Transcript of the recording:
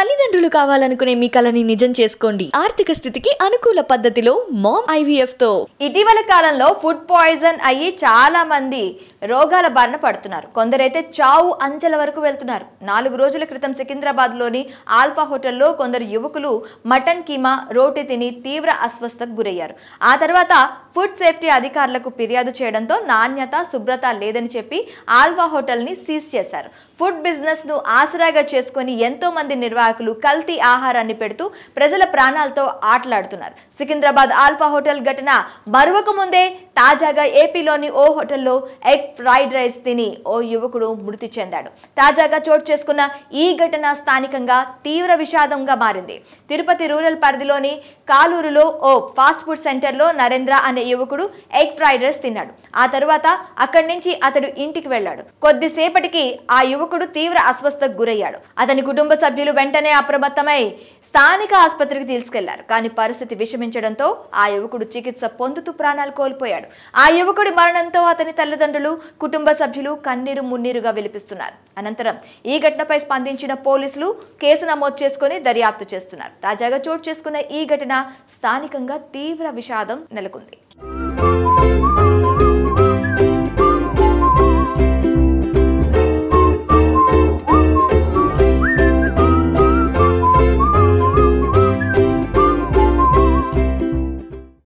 తల్లిదండ్రులు కావాలనుకునే మీ కలని నిజం చేసుకోండి ఆర్థిక స్థితికి అనుకూల పద్ధతిలో మామ్ ఐవీఎఫ్ తో ఇటీవల కాలంలో ఫుడ్ పాయిజన్ అయ్యి చాలా మంది రోగాల బారిన పడుతున్నారు కొందరైతే చావు అంచెల వరకు వెళ్తున్నారు నాలుగు రోజుల క్రితం సికింద్రాబాద్లోని ఆల్ఫా హోటల్లో కొందరు యువకులు మటన్ కీమా రోటి తిని తీవ్ర అస్వస్థకు గురయ్యారు ఆ తర్వాత ఫుడ్ సేఫ్టీ అధికారులకు ఫిర్యాదు చేయడంతో నాణ్యత శుభ్రత లేదని చెప్పి ఆల్వా హోటల్ని సీజ్ చేశారు ఫుడ్ బిజినెస్ను ఆసరాగా చేసుకుని ఎంతో మంది నిర్వాహకులు కల్తీ ఆహారాన్ని పెడుతూ ప్రజల ప్రాణాలతో ఆటలాడుతున్నారు సికింద్రాబాద్ ఆల్ఫా హోటల్ ఘటన మరువక ముందే తాజాగా ఏపీలోని ఓ హోటల్లో ఎగ్ ఫ్రైడ్ రైస్ తిని ఓ యువకుడు మృతి చెందాడు తాజాగా చోటు చేసుకున్న ఈ ఘటన స్థానికంగా తీవ్ర విషాదంగా మారింది తిరుపతి రూరల్ పరిధిలోని కాలూరులో ఓ ఫాస్ట్ ఫుడ్ సెంటర్లో నరేంద్ర అనే యువకుడు ఎగ్ ఫ్రైడ్ రైస్ తిన్నాడు ఆ తర్వాత అక్కడి నుంచి అతడు ఇంటికి వెళ్ళాడు కొద్దిసేపటికి ఆ యువకుడు తీవ్ర అస్వస్థకు గురయ్యాడు అతని కుటుంబ సభ్యులు వెంటనే అప్రమత్తమై స్థానిక ఆసుపత్రికి తీసుకెళ్లారు కానీ పరిస్థితి విషమించడంతో ఆ యువకుడు చికిత్స పొందుతూ ప్రాణాలు కోల్పోయాడు ఆ యువకుడి మరణంతో అతని తల్లిదండ్రులు కుటుంబ సభ్యులు కన్నీరు మున్నీరుగా విలిపిస్తున్నారు అనంతరం ఈ ఘటనపై స్పందించిన పోలీసులు కేసు నమోదు చేసుకుని దర్యాప్తు చేస్తున్నారు తాజాగా చోటు చేసుకున్న ఈ ఘటన స్థానికంగా తీవ్ర విషాదం నెలకొంది